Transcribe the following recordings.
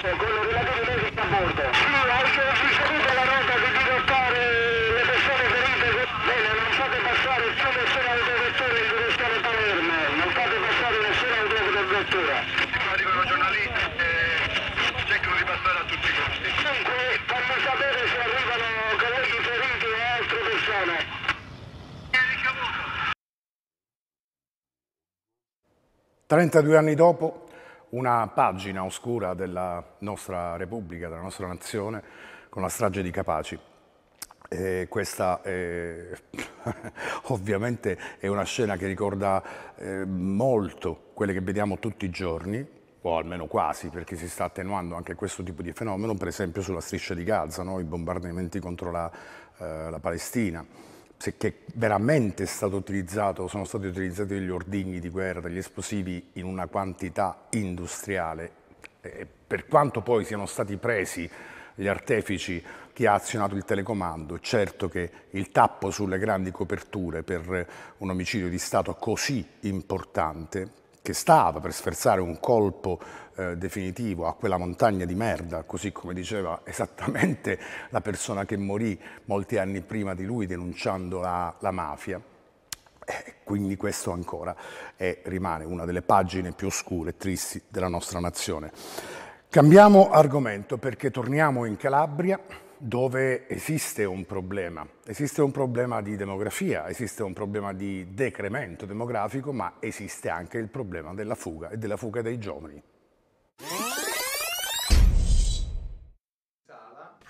con quello relativo ai a bordo. Sì, ho ricevuto la nota di dirottare le persone ferite. Bene, non fate passare più nessuna autovettura in direzione Palermo, non fate passare nessuna autovettura. Arrivano giornalisti e eh, cercano di passare a tutti i costi. Dunque, fammi sapere se arrivano colleghi feriti o altre persone. Trentadue anni dopo, una pagina oscura della nostra Repubblica, della nostra nazione, con la strage di Capaci. E questa è, ovviamente è una scena che ricorda eh, molto quelle che vediamo tutti i giorni, o almeno quasi, perché si sta attenuando anche questo tipo di fenomeno, per esempio sulla striscia di Gaza, no? i bombardamenti contro la, eh, la Palestina se che veramente è stato utilizzato, sono stati utilizzati degli ordigni di guerra, degli esplosivi in una quantità industriale, eh, per quanto poi siano stati presi gli artefici, chi ha azionato il telecomando, certo che il tappo sulle grandi coperture per un omicidio di Stato così importante che stava per sferzare un colpo eh, definitivo a quella montagna di merda, così come diceva esattamente la persona che morì molti anni prima di lui denunciando la, la mafia. E eh, quindi questo ancora è, rimane una delle pagine più oscure e tristi della nostra nazione. Cambiamo argomento perché torniamo in Calabria dove esiste un problema. Esiste un problema di demografia, esiste un problema di decremento demografico, ma esiste anche il problema della fuga e della fuga dei giovani.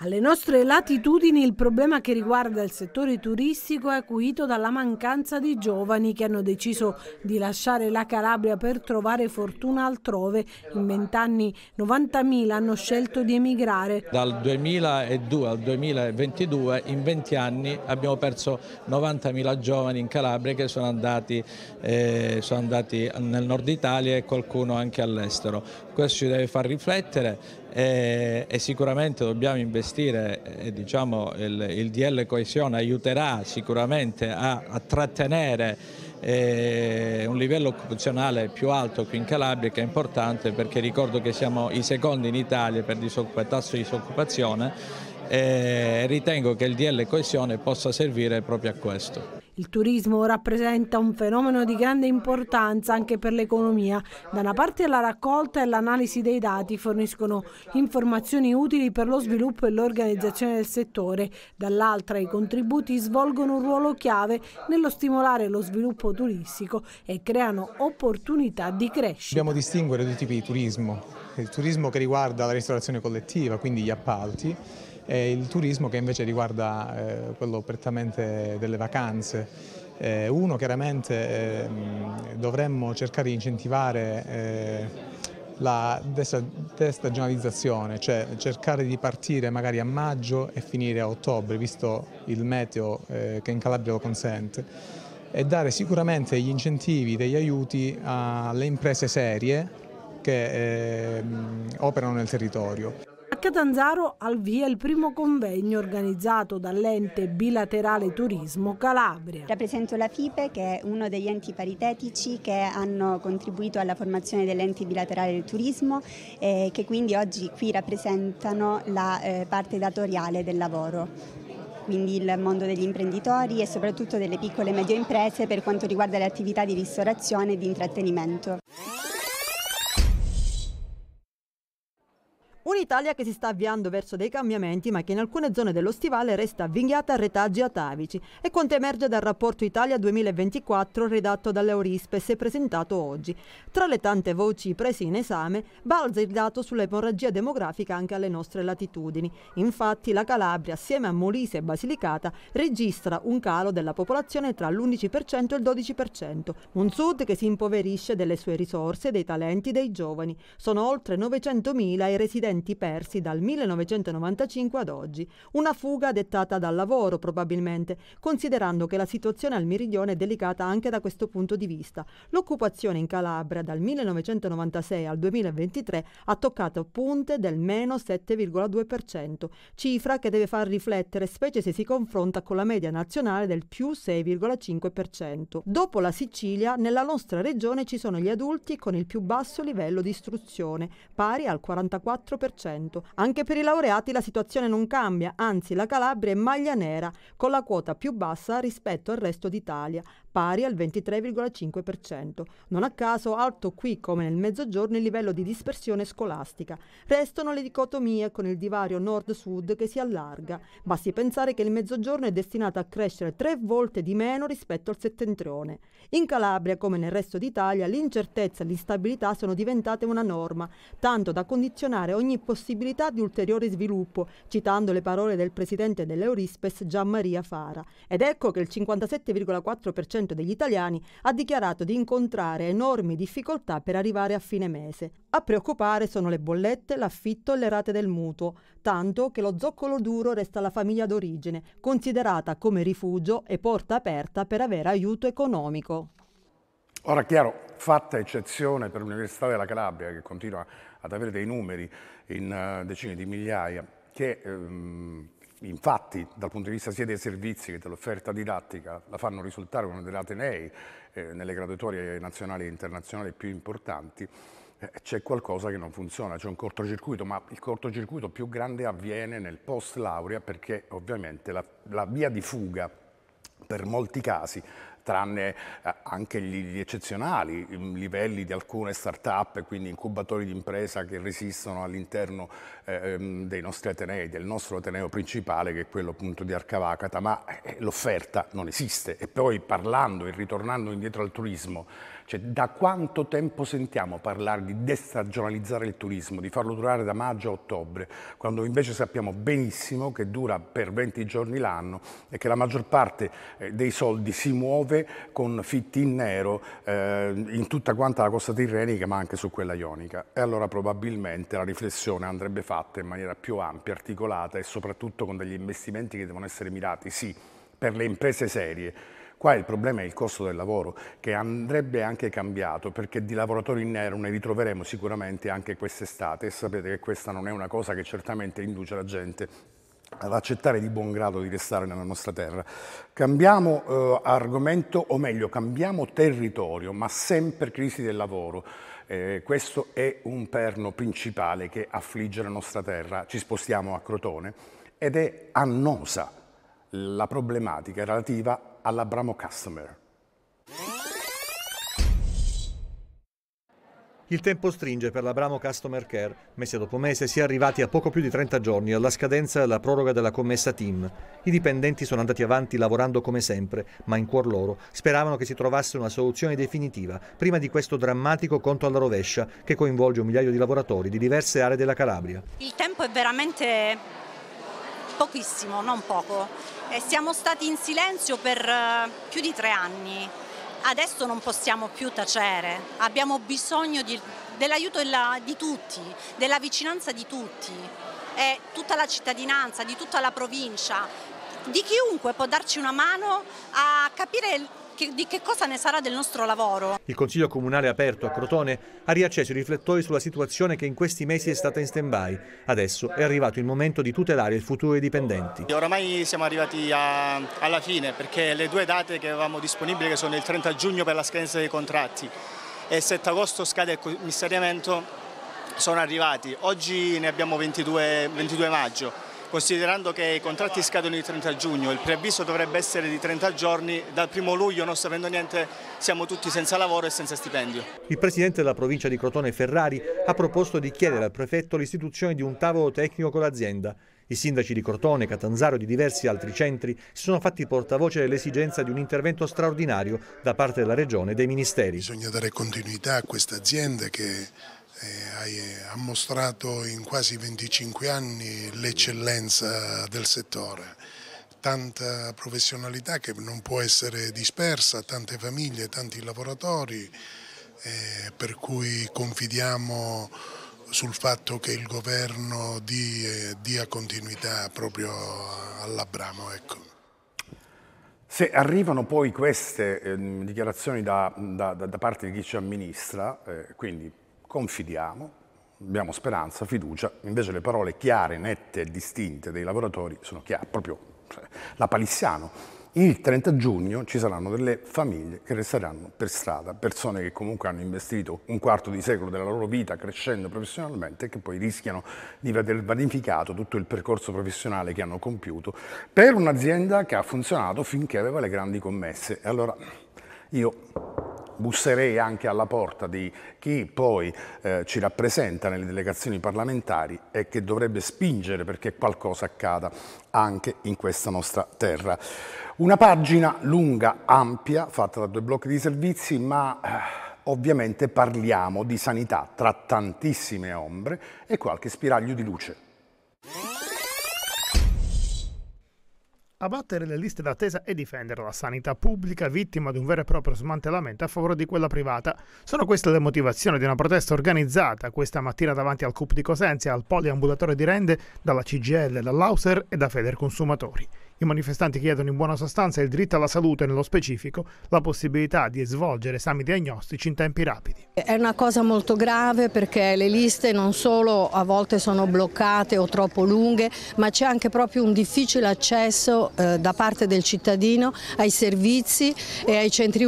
Alle nostre latitudini il problema che riguarda il settore turistico è acuito dalla mancanza di giovani che hanno deciso di lasciare la Calabria per trovare fortuna altrove. In vent'anni 90.000 hanno scelto di emigrare. Dal 2002 al 2022 in 20 anni abbiamo perso 90.000 giovani in Calabria che sono andati, eh, sono andati nel nord Italia e qualcuno anche all'estero. Questo ci deve far riflettere e, e sicuramente dobbiamo investire, e eh, diciamo il, il, DL coesione aiuterà sicuramente a, a trattenere eh, un livello occupazionale più alto qui in Calabria che è importante perché ricordo che siamo i secondi in Italia per tasso di disoccupazione e ritengo che il DL coesione possa servire proprio a questo. Il turismo rappresenta un fenomeno di grande importanza anche per l'economia. Da una parte la raccolta e l'analisi dei dati forniscono informazioni utili per lo sviluppo e l'organizzazione del settore, dall'altra i contributi svolgono un ruolo chiave nello stimolare lo sviluppo turistico e creano opportunità di crescita. Dobbiamo distinguere due tipi di turismo, il turismo che riguarda la ristorazione collettiva, quindi gli appalti, e il turismo che invece riguarda eh, quello prettamente delle vacanze. Eh, uno chiaramente ehm, dovremmo cercare di incentivare eh, la destagionalizzazione, cioè cercare di partire magari a maggio e finire a ottobre, visto il meteo eh, che in Calabria lo consente, e dare sicuramente gli incentivi, degli aiuti alle imprese serie che eh, operano nel territorio. Catanzaro al via il primo convegno organizzato dall'ente bilaterale turismo Calabria. Rappresento la FIPE che è uno degli enti paritetici che hanno contribuito alla formazione dell'ente bilaterale del turismo e che quindi oggi qui rappresentano la eh, parte datoriale del lavoro quindi il mondo degli imprenditori e soprattutto delle piccole e medie imprese per quanto riguarda le attività di ristorazione e di intrattenimento. Italia che si sta avviando verso dei cambiamenti ma che in alcune zone dello stivale resta avvinghiata a retaggi atavici È quanto emerge dal rapporto Italia 2024 redatto dall'Eurispes e presentato oggi. Tra le tante voci prese in esame balza il dato sull'emorragia demografica anche alle nostre latitudini. Infatti la Calabria assieme a Molise e Basilicata registra un calo della popolazione tra l'11% e il 12%, un sud che si impoverisce delle sue risorse, dei talenti, dei giovani. Sono oltre 900.000 i residenti appartamenti persi dal 1995 ad oggi. Una fuga dettata dal lavoro, probabilmente, considerando che la situazione al meridione è delicata anche da questo punto di vista. L'occupazione in Calabria dal 1996 al 2023 ha toccato punte del meno 7,2%, cifra che deve far riflettere, specie se si confronta con la media nazionale del più 6,5%. Dopo la Sicilia, nella nostra regione ci sono gli adulti con il più basso livello di istruzione, pari al 44%. 4,5%. Anche per i laureati la situazione non cambia, anzi la Calabria è maglia nera, con la quota più bassa rispetto al resto d'Italia, pari al 23,5%. Non a caso alto qui come nel mezzogiorno il livello di dispersione scolastica. Restano le dicotomie con il divario nord-sud che si allarga. Basti pensare che il mezzogiorno è destinato a crescere tre volte di meno rispetto al settentrione. In Calabria, come nel resto d'Italia, l'incertezza e l'instabilità sono diventate una norma, tanto da condizionare ogni possibilità di ulteriore sviluppo, citando le parole del presidente dell'Eurispes Gianmaria Fara. Ed ecco che il 57,4% cento degli italiani ha dichiarato di incontrare enormi difficoltà per arrivare a fine mese. A preoccupare sono le bollette, l'affitto e le rate del mutuo, tanto che lo zoccolo duro resta la famiglia d'origine, considerata come rifugio e porta aperta per avere aiuto economico. Ora, chiaro, fatta eccezione per l'Università della Calabria, che continua ad avere dei numeri in eh, decine di migliaia, che ehm, infatti dal punto di vista sia dei servizi che dell'offerta didattica la fanno risultare uno degli Atenei eh, nelle graduatorie nazionali e internazionali più importanti, eh, c'è qualcosa che non funziona, c'è un cortocircuito, ma il cortocircuito più grande avviene nel post laurea perché ovviamente la, la via di fuga per molti casi tranne eh, anche gli, eccezionali mm, livelli di alcune start-up, quindi incubatori di impresa che resistono all'interno eh, ehm, dei nostri atenei, del nostro ateneo principale che è quello appunto di Arcavacata, ma eh, l'offerta non esiste. E poi parlando e ritornando indietro al turismo, cioè, da quanto tempo sentiamo parlare di destagionalizzare il turismo, di farlo durare da maggio a ottobre, quando invece sappiamo benissimo che dura per 20 giorni l'anno e che la maggior parte eh, dei soldi si muove con fitti in nero eh, in tutta quanta la costa tirrenica, ma anche su quella ionica. E allora probabilmente la riflessione andrebbe fatta in maniera più ampia, articolata e soprattutto con degli investimenti che devono essere mirati, sì, per le imprese serie, Qua il problema è il costo del lavoro, che andrebbe anche cambiato, perché di lavoratori in nero ne ritroveremo sicuramente anche quest'estate e sapete che questa non è una cosa che certamente induce la gente ad accettare di buon grado di restare nella nostra terra. Cambiamo eh, argomento, o meglio, cambiamo territorio, ma sempre crisi del lavoro. Eh, questo è un perno principale che affligge la nostra terra. Ci spostiamo a Crotone ed è annosa la problematica relativa alla Bramo Customer. Il tempo stringe per l'Abramo Customer Care. Mese dopo mese si è arrivati a poco più di 30 giorni alla scadenza della proroga della commessa team. I dipendenti sono andati avanti lavorando come sempre, ma in cuor loro speravano che si trovasse una soluzione definitiva prima di questo drammatico conto alla rovescia che coinvolge un migliaio di lavoratori di diverse aree della Calabria. Il tempo è veramente pochissimo, non poco e siamo stati in silenzio per eh, più di tre anni. Adesso non possiamo più tacere, abbiamo bisogno dell'aiuto di tutti, della vicinanza di tutti, e tutta la cittadinanza, di tutta la provincia, di chiunque può darci una mano a capire che, di che cosa ne sarà del nostro lavoro. Il Consiglio Comunale aperto a Crotone ha riacceso i riflettori sulla situazione che in questi mesi è stata in stand-by. Adesso è arrivato il momento di tutelare il futuro dei dipendenti. Oramai siamo arrivati a, alla fine perché le due date che avevamo disponibili che sono il 30 giugno per la scadenza dei contratti e il 7 agosto scade il commissariamento sono arrivati. Oggi ne abbiamo 22, 22 maggio considerando che i contratti scadono il 30 giugno, il preavviso dovrebbe essere di 30 giorni, dal 1 luglio non sapendo niente siamo tutti senza lavoro e senza stipendio. Il presidente della provincia di Crotone Ferrari ha proposto di chiedere al prefetto l'istituzione di un tavolo tecnico con l'azienda. I sindaci di Crotone, Catanzaro e di diversi altri centri si sono fatti portavoce dell'esigenza di un intervento straordinario da parte della Regione e dei Ministeri. Bisogna dare continuità a questa azienda che ha mostrato in quasi 25 anni l'eccellenza del settore, tanta professionalità che non può essere dispersa, tante famiglie, tanti lavoratori, eh, per cui confidiamo sul fatto che il governo di, eh, dia continuità proprio all'Abramo. Ecco. Se arrivano poi queste eh, dichiarazioni da, da, da, parte di chi ci amministra, eh, quindi confidiamo, abbiamo speranza, fiducia, invece le parole chiare, nette e distinte dei lavoratori sono chiare, proprio cioè, la palissiano. Il 30 giugno ci saranno delle famiglie che resteranno per strada, persone che comunque hanno investito un quarto di secolo della loro vita crescendo professionalmente e che poi rischiano di veder vanificato tutto il percorso professionale che hanno compiuto per un'azienda che ha funzionato finché aveva le grandi commesse. E allora io busserei anche alla porta di chi poi eh, ci rappresenta nelle delegazioni parlamentari e che dovrebbe spingere perché qualcosa accada anche in questa nostra terra. Una pagina lunga, ampia, fatta da due blocchi di servizi, ma eh, ovviamente parliamo di sanità tra tantissime ombre e qualche spiraglio di luce abbattere le liste d'attesa e difendere la sanità pubblica vittima di un vero e proprio smantellamento a favore di quella privata. Sono queste le motivazioni di una protesta organizzata questa mattina davanti al CUP di Cosenza, al poliambulatore di Rende, dalla CGL, dall'Auser e da Feder Consumatori. I manifestanti chiedono in buona sostanza il diritto alla salute e nello specifico la possibilità di svolgere esami diagnostici in tempi rapidi. È una cosa molto grave perché le liste non solo a volte sono bloccate o troppo lunghe, ma c'è anche proprio un difficile accesso eh, da parte del cittadino ai servizi e ai centri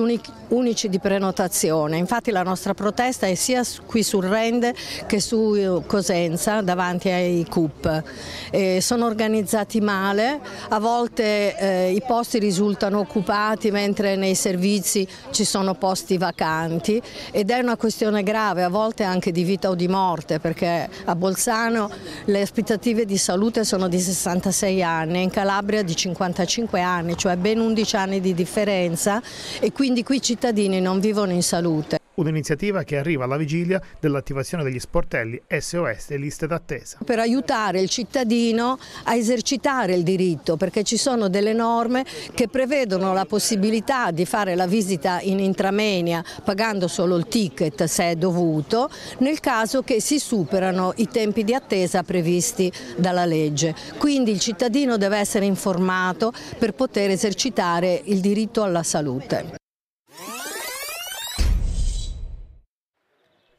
unici di prenotazione. Infatti la nostra protesta è sia qui sul Rende che su eh, Cosenza davanti ai CUP. E sono organizzati male, a volte eh, i posti risultano occupati mentre nei servizi ci sono posti vacanti ed è una una questione grave, a volte anche di vita o di morte, perché a Bolzano le aspettative di salute sono di 66 anni, in Calabria di 55 anni, cioè ben 11 anni di differenza e quindi qui i cittadini non vivono in salute un'iniziativa che arriva alla vigilia dell'attivazione degli sportelli SOS e liste d'attesa. Per aiutare il cittadino a esercitare il diritto, perché ci sono delle norme che prevedono la possibilità di fare la visita in intramenia pagando solo il ticket se è dovuto, nel caso che si superano i tempi di attesa previsti dalla legge. Quindi il cittadino deve essere informato per poter esercitare il diritto alla salute.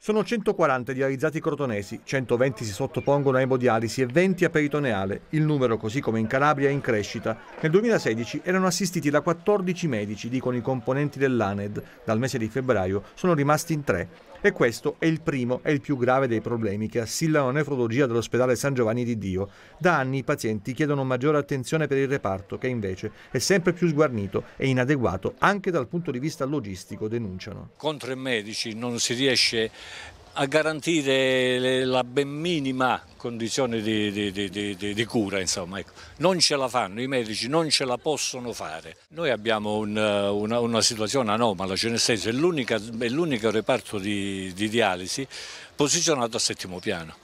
Sono 140 i dializzati crotonesi, 120 si sottopongono a emodialisi e 20 a peritoneale. Il numero, così come in Calabria, è in crescita. Nel 2016 erano assistiti da 14 medici, dicono i componenti dell'ANED. Dal mese di febbraio sono rimasti in 3. E questo è il primo e il più grave dei problemi che assillano la nefrologia dell'ospedale San Giovanni di Dio. Da anni i pazienti chiedono maggiore attenzione per il reparto, che invece è sempre più sguarnito e inadeguato anche dal punto di vista logistico, denunciano. Contro i medici non si riesce a garantire la ben minima condizione di, di, di, di cura. Insomma, ecco. Non ce la fanno, i medici non ce la possono fare. Noi abbiamo un, eh, una, una, situazione anomala, cioè nel senso è l'unico reparto di dialisi posizionato a settimo piano.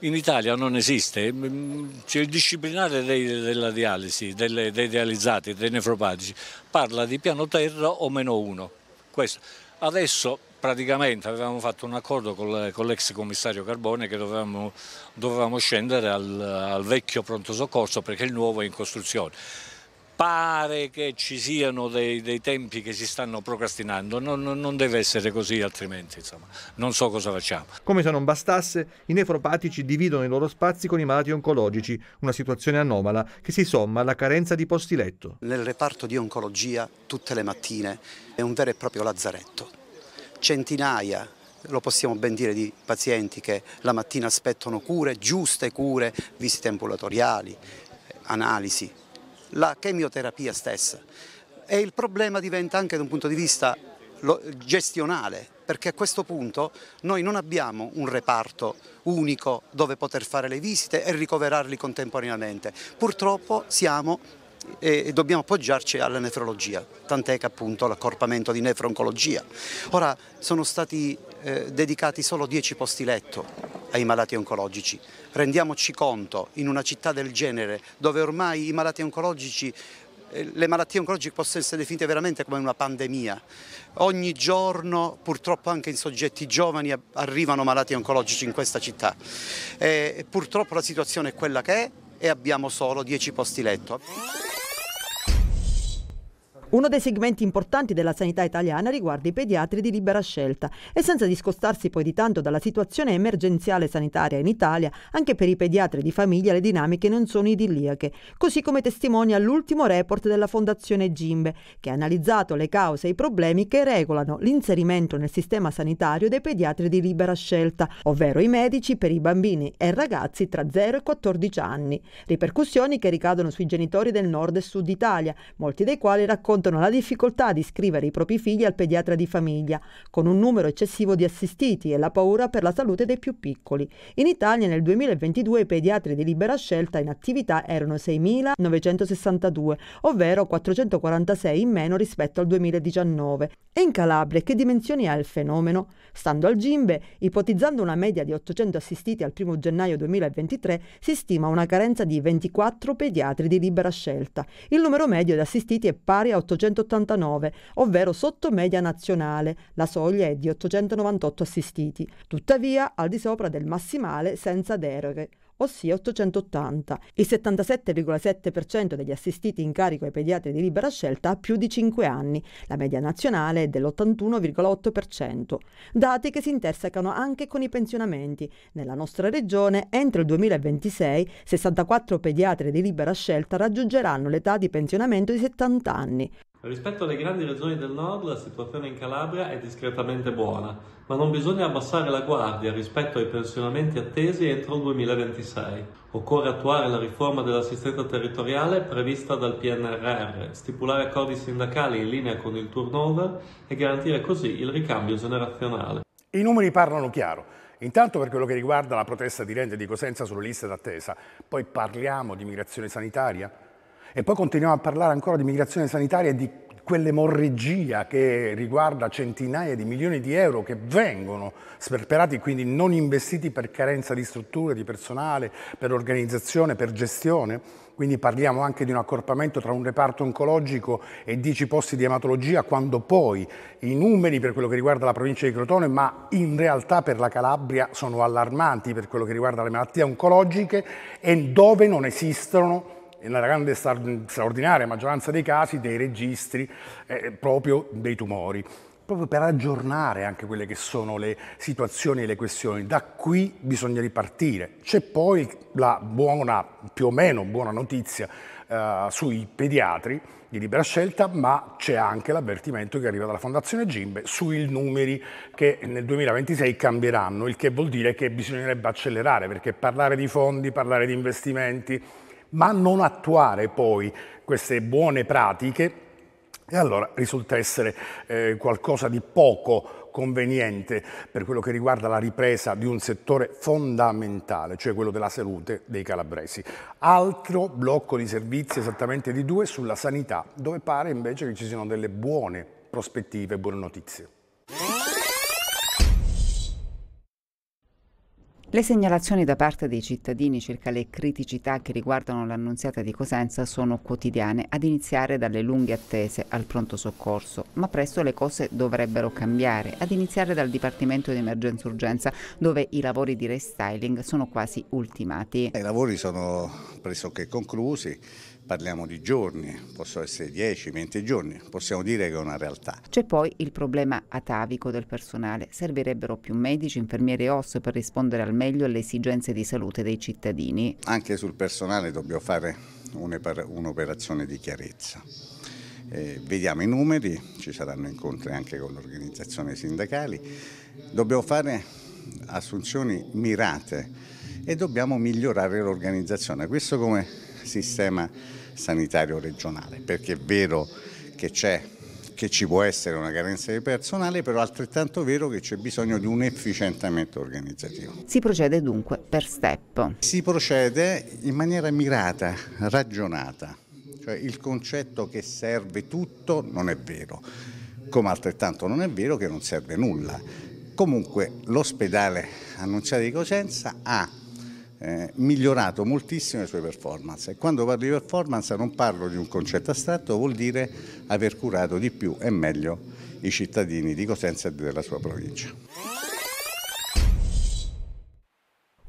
In Italia non esiste, cioè, il disciplinare dei, della dialisi, delle, dei dializzati, dei nefropatici, parla di piano terra o meno uno. Questo. Adesso praticamente avevamo fatto un accordo con l'ex commissario Carbone che dovevamo, dovevamo scendere al, al, vecchio pronto soccorso perché il nuovo è in costruzione. Pare che ci siano dei, dei tempi che si stanno procrastinando, non, non deve essere così altrimenti insomma. non so cosa facciamo. Come se non bastasse, i nefropatici dividono i loro spazi con i malati oncologici, una situazione anomala che si somma alla carenza di posti letto. Nel reparto di oncologia tutte le mattine è un vero e proprio lazzaretto centinaia lo possiamo ben dire di pazienti che la mattina aspettano cure, giuste cure, visite ambulatoriali, analisi, la chemioterapia stessa. E il problema diventa anche da un punto di vista gestionale, perché a questo punto noi non abbiamo un reparto unico dove poter fare le visite e ricoverarli contemporaneamente. Purtroppo siamo e, dobbiamo appoggiarci alla nefrologia, tant'è che appunto l'accorpamento di nefroncologia. Ora sono stati eh, dedicati solo 10 posti letto ai malati oncologici. Rendiamoci conto, in una città del genere, dove ormai i malati oncologici eh, le malattie oncologiche possono essere definite veramente come una pandemia. Ogni giorno, purtroppo anche in soggetti giovani, arrivano malati oncologici in questa città. E eh, purtroppo la situazione è quella che è, e abbiamo solo 10 posti letto. Uno dei segmenti importanti della sanità italiana riguarda i pediatri di libera scelta e senza discostarsi poi di tanto dalla situazione emergenziale sanitaria in Italia, anche per i pediatri di famiglia le dinamiche non sono idilliache, così come testimonia l'ultimo report della Fondazione Gimbe, che ha analizzato le cause e i problemi che regolano l'inserimento nel sistema sanitario dei pediatri di libera scelta, ovvero i medici per i bambini e ragazzi tra 0 e 14 anni, ripercussioni che ricadono sui genitori del nord e sud Italia, molti dei quali raccontano incontrano la difficoltà di iscrivere i propri figli al pediatra di famiglia, con un numero eccessivo di assistiti e la paura per la salute dei più piccoli. In Italia nel 2022 i pediatri di libera scelta in attività erano 6.962, ovvero 446 in meno rispetto al 2019. E in Calabria che dimensioni ha il fenomeno? Stando al Gimbe, ipotizzando una media di 800 assistiti al 1 gennaio 2023, si stima una carenza di 24 pediatri di libera scelta. Il numero medio di assistiti è pari a 800. 1889, ovvero sotto media nazionale, la soglia è di 898 assistiti, tuttavia al di sopra del massimale senza deroghe ossia 880. Il 77,7% degli assistiti in carico ai pediatri di libera scelta ha più di 5 anni, la media nazionale è dell'81,8%. Dati che si intersecano anche con i pensionamenti. Nella nostra regione, entro il 2026, 64 pediatri di libera scelta raggiungeranno l'età di pensionamento di 70 anni. Rispetto alle grandi regioni del nord la situazione in Calabria è discretamente buona, ma non bisogna abbassare la guardia rispetto ai pensionamenti attesi entro il 2026. Occorre attuare la riforma dell'assistenza territoriale prevista dal PNRR, stipulare accordi sindacali in linea con il turnover e garantire così il ricambio generazionale. I numeri parlano chiaro. Intanto per quello che riguarda la protesta di Rende di Cosenza sulle liste d'attesa, poi parliamo di migrazione sanitaria? E poi continuiamo a parlare ancora di migrazione sanitaria e di quell'emorregia che riguarda centinaia di milioni di euro che vengono sperperati, quindi non investiti per carenza di strutture, di personale, per organizzazione, per gestione. Quindi parliamo anche di un accorpamento tra un reparto oncologico e dieci posti di ematologia, quando poi i numeri per quello che riguarda la provincia di Crotone, ma in realtà per la Calabria, sono allarmanti per quello che riguarda le malattie oncologiche e dove non esistono nella grande straordinaria maggioranza dei casi, dei registri eh, proprio dei tumori, proprio per aggiornare anche quelle che sono le situazioni e le questioni. Da qui bisogna ripartire. C'è poi la buona, più o meno buona notizia eh, sui pediatri di libera scelta, ma c'è anche l'avvertimento che arriva dalla Fondazione Gimbe sui numeri che nel 2026 cambieranno, il che vuol dire che bisognerebbe accelerare, perché parlare di fondi, parlare di investimenti, ma non attuare poi queste buone pratiche e allora risulta essere eh, qualcosa di poco conveniente per quello che riguarda la ripresa di un settore fondamentale, cioè quello della salute dei calabresi. Altro blocco di servizi esattamente di due sulla sanità, dove pare invece che ci siano delle buone prospettive, buone notizie. Le segnalazioni da parte dei cittadini circa le criticità che riguardano l'annunziata di Cosenza sono quotidiane, ad iniziare dalle lunghe attese al pronto soccorso, ma presto le cose dovrebbero cambiare, ad iniziare dal Dipartimento di Emergenza Urgenza, dove i lavori di restyling sono quasi ultimati. I lavori sono pressoché conclusi, parliamo di giorni, possono essere 10-20 giorni, possiamo dire che è una realtà. C'è poi il problema atavico del personale, servirebbero più medici, infermieri e osso per rispondere al meglio alle esigenze di salute dei cittadini. Anche sul personale dobbiamo fare un'operazione di chiarezza. Eh, vediamo i numeri, ci saranno incontri anche con le organizzazioni sindacali, dobbiamo fare assunzioni mirate e dobbiamo migliorare l'organizzazione. Questo come sistema sanitario regionale, perché è vero che c'è che ci può essere una carenza di personale, però altrettanto vero che c'è bisogno di un efficientamento organizzativo. Si procede dunque per step. Si procede in maniera mirata, ragionata, cioè il concetto che serve tutto non è vero, come altrettanto non è vero che non serve nulla. Comunque l'ospedale annunciato di Cosenza ha eh, migliorato moltissimo le sue performance. E quando parlo di performance non parlo di un concetto astratto, vuol dire aver curato di più e meglio i cittadini di Cosenza e della sua provincia.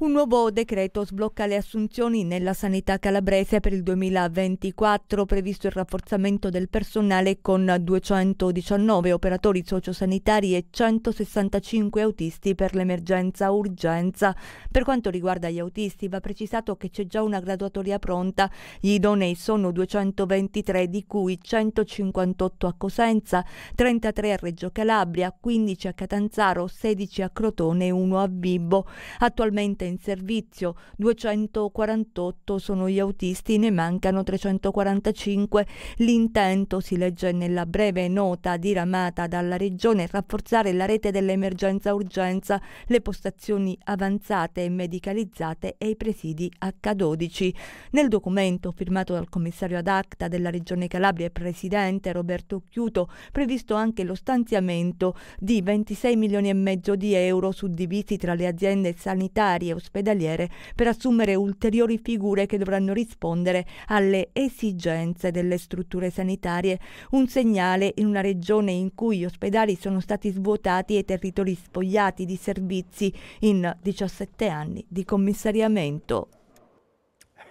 Un nuovo decreto sblocca le assunzioni nella sanità calabrese per il 2024, previsto il rafforzamento del personale con 219 operatori sociosanitari e 165 autisti per l'emergenza urgenza. Per quanto riguarda gli autisti, va precisato che c'è già una graduatoria pronta. Gli idonei sono 223, di cui 158 a Cosenza, 33 a Reggio Calabria, 15 a Catanzaro, 16 a Crotone e 1 a Bibbo. Attualmente in in servizio, 248 sono gli autisti, ne mancano 345. L'intento, si legge nella breve nota diramata dalla Regione, è rafforzare la rete dell'emergenza-urgenza, le postazioni avanzate e medicalizzate e i presidi H12. Nel documento firmato dal commissario ad acta della Regione Calabria e presidente Roberto Chiuto, previsto anche lo stanziamento di 26 milioni e mezzo di euro suddivisi tra le aziende sanitarie, ospedaliere per assumere ulteriori figure che dovranno rispondere alle esigenze delle strutture sanitarie, un segnale in una regione in cui gli ospedali sono stati svuotati e i territori spogliati di servizi in 17 anni di commissariamento.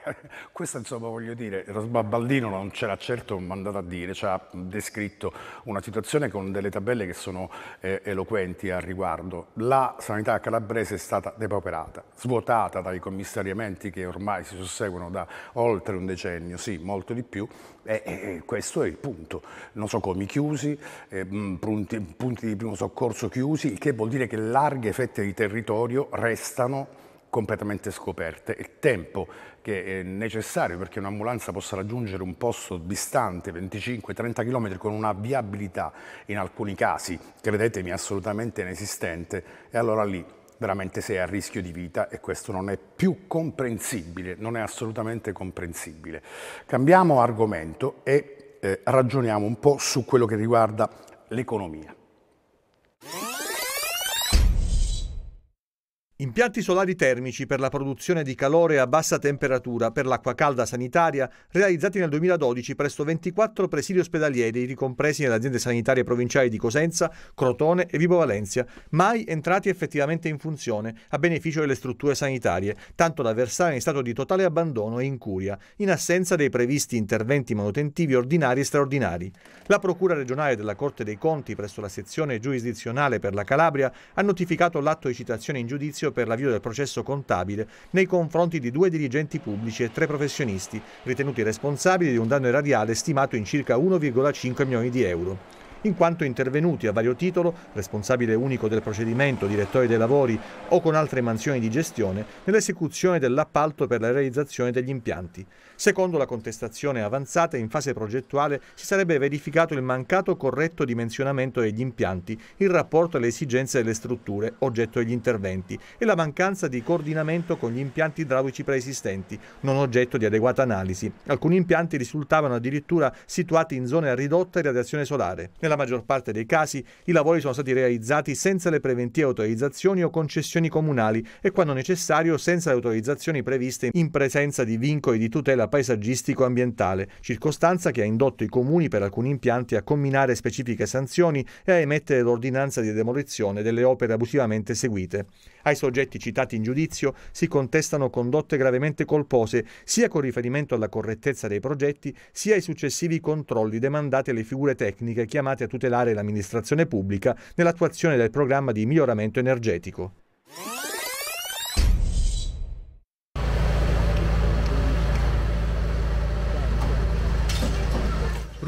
Questo insomma voglio dire, Sbabaldino non c'era certo mandato a dire, ci ha descritto una situazione con delle tabelle che sono eh, eloquenti al riguardo. La sanità calabrese è stata depauperata, svuotata dai commissariamenti che ormai si susseguono da oltre un decennio, sì, molto di più, e, e questo è il punto. Nosocomi chiusi, eh, mm, punti, punti di primo soccorso chiusi, il che vuol dire che larghe fette di territorio restano completamente scoperte. Il tempo che è necessario perché un'ambulanza possa raggiungere un posto distante, 25-30 km, con una viabilità in alcuni casi, credetemi, assolutamente inesistente, e allora lì veramente sei a rischio di vita e questo non è più comprensibile, non è assolutamente comprensibile. Cambiamo argomento e eh, ragioniamo un po' su quello che riguarda l'economia. Impianti solari termici per la produzione di calore a bassa temperatura per l'acqua calda sanitaria realizzati nel 2012 presso 24 presidi ospedalieri ricompresi nelle aziende sanitarie provinciali di Cosenza, Crotone e Vibo Valencia, mai entrati effettivamente in funzione a beneficio delle strutture sanitarie, tanto da versare in stato di totale abbandono e incuria, in assenza dei previsti interventi manutentivi ordinari e straordinari. La Procura regionale della Corte dei Conti presso la sezione giurisdizionale per la Calabria ha notificato l'atto di citazione in giudizio giudizio per l'avvio del processo contabile nei confronti di due dirigenti pubblici e tre professionisti, ritenuti responsabili di un danno erariale stimato in circa 1,5 milioni di euro in quanto intervenuti a vario titolo, responsabile unico del procedimento, direttore dei lavori o con altre mansioni di gestione, nell'esecuzione dell'appalto per la realizzazione degli impianti. Secondo la contestazione avanzata, in fase progettuale si sarebbe verificato il mancato corretto dimensionamento degli impianti in rapporto alle esigenze delle strutture oggetto degli interventi e la mancanza di coordinamento con gli impianti idraulici preesistenti, non oggetto di adeguata analisi. Alcuni impianti risultavano addirittura situati in zone a ridotta radiazione solare. Nella maggior parte dei casi i lavori sono stati realizzati senza le preventive autorizzazioni o concessioni comunali e quando necessario senza le autorizzazioni previste in presenza di vincoli di tutela paesaggistico-ambientale, circostanza che ha indotto i comuni per alcuni impianti a combinare specifiche sanzioni e a emettere l'ordinanza di demolizione delle opere abusivamente eseguite. Ai soggetti citati in giudizio si contestano condotte gravemente colpose, sia con riferimento alla correttezza dei progetti, sia ai successivi controlli demandati alle figure tecniche chiamate a tutelare l'amministrazione pubblica nell'attuazione del programma di miglioramento energetico.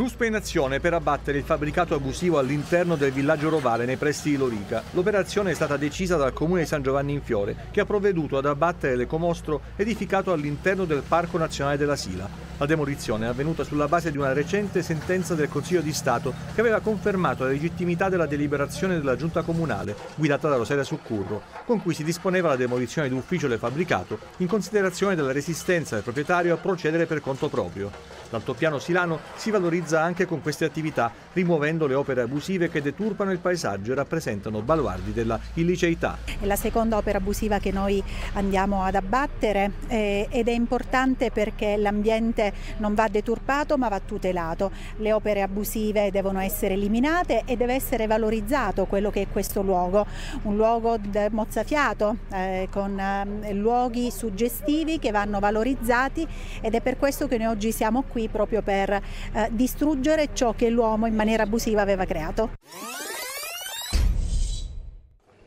Ruspe in azione per abbattere il fabbricato abusivo all'interno del villaggio Rovale nei pressi di Lorica. L'operazione è stata decisa dal comune di San Giovanni in Fiore che ha provveduto ad abbattere l'ecomostro edificato all'interno del Parco Nazionale della Sila. La demolizione è avvenuta sulla base di una recente sentenza del Consiglio di Stato che aveva confermato la legittimità della deliberazione della giunta comunale guidata da Rosaria Succurro con cui si disponeva la demolizione d'ufficio del fabbricato in considerazione della resistenza del proprietario a procedere per conto proprio. L'altopiano silano si valorizza socializza anche con queste attività, rimuovendo le opere abusive che deturpano il paesaggio e rappresentano baluardi della illiceità. È la seconda opera abusiva che noi andiamo ad abbattere eh, ed è importante perché l'ambiente non va deturpato ma va tutelato. Le opere abusive devono essere eliminate e deve essere valorizzato quello che è questo luogo, un luogo mozzafiato eh, con eh, luoghi suggestivi che vanno valorizzati ed è per questo che noi oggi siamo qui proprio per eh, distruggere ciò che l'uomo in maniera abusiva aveva creato.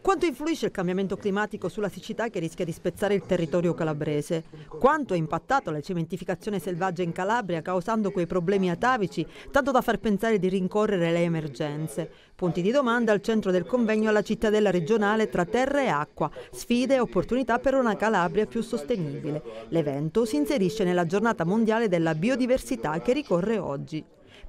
Quanto influisce il cambiamento climatico sulla siccità che rischia di spezzare il territorio calabrese? Quanto ha impattato la cementificazione selvaggia in Calabria causando quei problemi atavici tanto da far pensare di rincorrere le emergenze? Punti di domanda al centro del convegno alla cittadella regionale tra terra e acqua, sfide e opportunità per una Calabria più sostenibile. L'evento si inserisce nella giornata mondiale della biodiversità che ricorre oggi.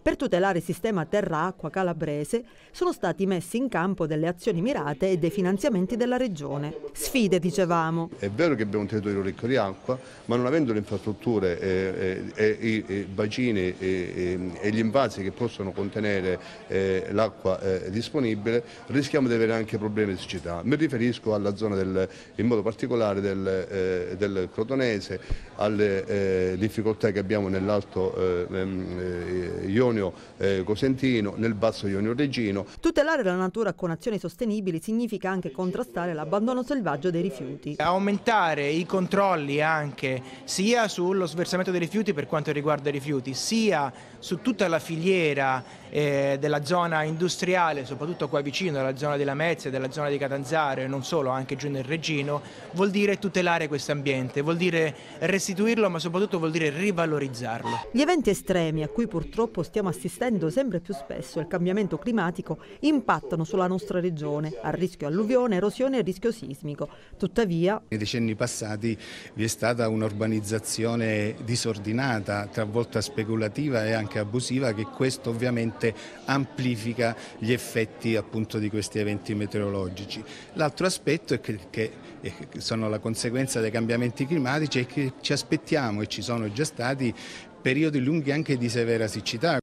Per tutelare il sistema terra-acqua calabrese sono stati messi in campo delle azioni mirate e dei finanziamenti della regione. Sfide, dicevamo. È vero che abbiamo un territorio ricco di acqua, ma non avendo le infrastrutture e eh, eh, i bacini e gli invasi che possono contenere eh, l'acqua eh, disponibile, rischiamo di avere anche problemi di siccità. Mi riferisco alla zona del, in modo particolare del, eh, del Crotonese, alle difficoltà che abbiamo nell'alto eh, ehm, Ionio Ionio eh, Cosentino, nel Basso Ionio Regino. Tutelare la natura con azioni sostenibili significa anche contrastare l'abbandono selvaggio dei rifiuti. Aumentare i controlli anche sia sullo sversamento dei rifiuti per quanto riguarda i rifiuti, sia su tutta la filiera eh, della zona industriale, soprattutto qua vicino, della zona della Mezza, della zona di Catanzaro e non solo, anche giù nel Regino, vuol dire tutelare questo ambiente, vuol dire restituirlo ma soprattutto vuol dire rivalorizzarlo. Gli eventi estremi a cui purtroppo stiamo assistendo sempre più spesso e il cambiamento climatico impattano sulla nostra regione, a rischio alluvione, erosione e rischio sismico. Tuttavia... Nei decenni passati vi è stata un'urbanizzazione disordinata, talvolta speculativa e anche abusiva che questo ovviamente sicuramente amplifica gli effetti appunto di questi eventi meteorologici. L'altro aspetto è che, che eh, sono la conseguenza dei cambiamenti climatici e che ci aspettiamo e ci sono già stati periodi lunghi anche di severa siccità.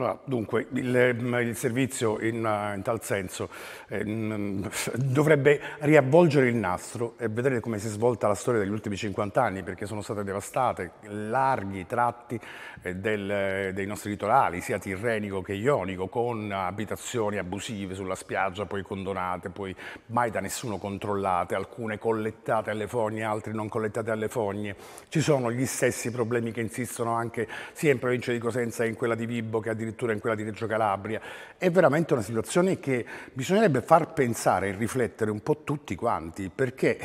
Allora, dunque, il, mm, il servizio in, eh, in, tal senso eh, mm, dovrebbe riavvolgere il nastro e vedere come si è svolta la storia degli ultimi 50 anni, perché sono state devastate larghi tratti eh, del, eh, dei nostri litorali, sia tirrenico che ionico, con abitazioni abusive sulla spiaggia, poi condonate, poi mai da nessuno controllate, alcune collettate alle fogne, altre non collettate alle fogne. Ci sono gli stessi problemi che insistono anche sia in provincia di Cosenza che in quella di Vibo, che addirittura addirittura in quella di Reggio Calabria. È veramente una situazione che bisognerebbe far pensare e riflettere un po' tutti quanti, perché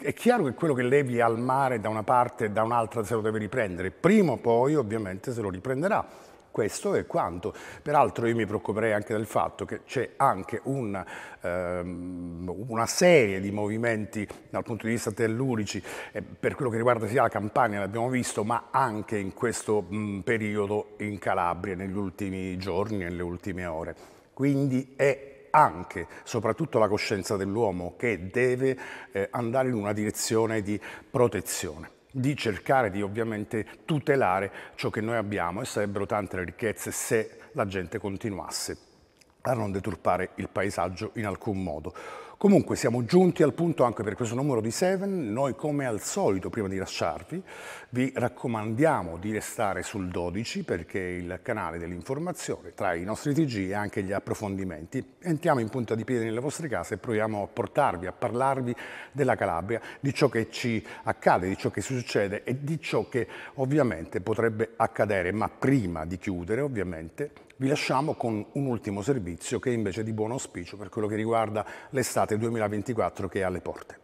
è chiaro che quello che levi al mare da una parte e da un'altra se lo deve riprendere. Prima o poi ovviamente se lo riprenderà. Questo è quanto. Peraltro io mi preoccuperei anche del fatto che c'è anche un, ehm, una serie di movimenti dal punto di vista tellurici eh, per quello che riguarda sia la Campania, l'abbiamo visto, ma anche in questo mh, periodo in Calabria, negli ultimi giorni, nelle ultime ore. Quindi è anche, soprattutto la coscienza dell'uomo che deve eh, andare in una direzione di protezione di cercare di ovviamente tutelare ciò che noi abbiamo e sarebbero tante le ricchezze se la gente continuasse a non deturpare il paesaggio in alcun modo. Comunque siamo giunti al punto anche per questo numero di Seven, noi come al solito prima di lasciarvi vi raccomandiamo di restare sul 12 perché è il canale dell'informazione tra i nostri TG e anche gli approfondimenti. Entriamo in punta di piedi nelle vostre case e proviamo a portarvi, a parlarvi della Calabria, di ciò che ci accade, di ciò che succede e di ciò che ovviamente potrebbe accadere, ma prima di chiudere ovviamente vi lasciamo con un ultimo servizio che è invece di buon auspicio per quello che riguarda l'estate 2024 che è alle porte.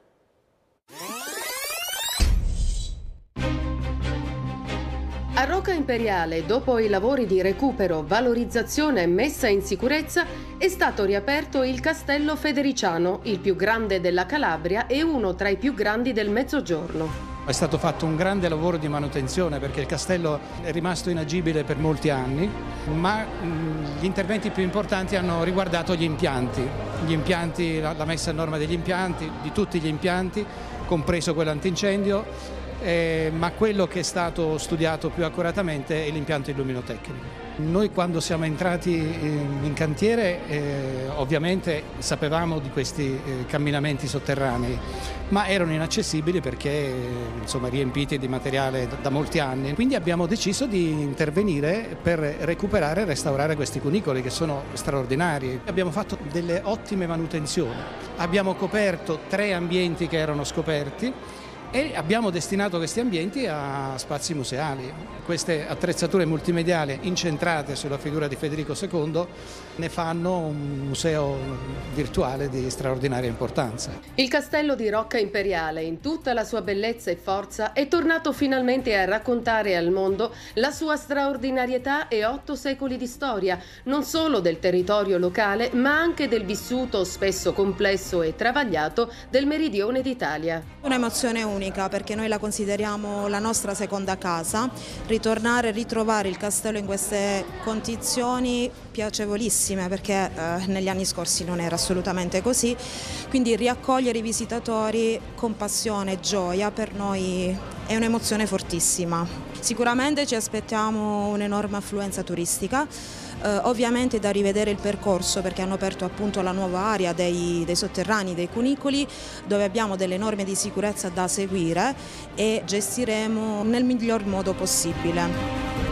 A Rocca Imperiale, dopo i lavori di recupero, valorizzazione e messa in sicurezza, è stato riaperto il Castello Federiciano, il più grande della Calabria e uno tra i più grandi del Mezzogiorno. È stato fatto un grande lavoro di manutenzione perché il castello è rimasto inagibile per molti anni, ma gli interventi più importanti hanno riguardato gli impianti, gli impianti la messa a norma degli impianti, di tutti gli impianti, compreso quello antincendio eh, ma quello che è stato studiato più accuratamente è l'impianto illuminotecnico. Noi quando siamo entrati eh, in cantiere eh, ovviamente sapevamo di questi eh, camminamenti sotterranei, ma erano inaccessibili perché eh, insomma, riempiti di materiale da, da molti anni. Quindi abbiamo deciso di intervenire per recuperare e restaurare questi cunicoli che sono straordinari. Abbiamo fatto delle ottime manutenzioni, abbiamo coperto tre ambienti che erano scoperti e abbiamo destinato questi ambienti a spazi museali. Queste attrezzature multimediali incentrate sulla figura di Federico II ne fanno un museo virtuale di straordinaria importanza. Il castello di Rocca Imperiale, in tutta la sua bellezza e forza, è tornato finalmente a raccontare al mondo la sua straordinarietà e otto secoli di storia, non solo del territorio locale, ma anche del vissuto spesso complesso e travagliato del meridione d'Italia. Un'emozione unica unica perché noi la consideriamo la nostra seconda casa, ritornare e ritrovare il castello in queste condizioni piacevolissime perché eh, negli anni scorsi non era assolutamente così, quindi riaccogliere i visitatori con passione e gioia per noi è un'emozione fortissima. Sicuramente ci aspettiamo un'enorme affluenza turistica eh, ovviamente da rivedere il percorso perché hanno aperto appunto la nuova area dei, dei sotterranei, dei cunicoli dove abbiamo delle norme di sicurezza da seguire e gestiremo nel miglior modo possibile.